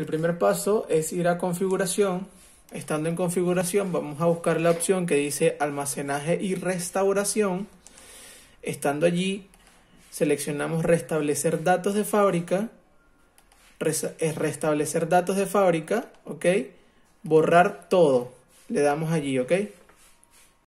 El primer paso es ir a configuración. Estando en configuración vamos a buscar la opción que dice almacenaje y restauración. Estando allí seleccionamos restablecer datos de fábrica. Eh, restablecer datos de fábrica, ¿ok? Borrar todo. Le damos allí, ¿ok?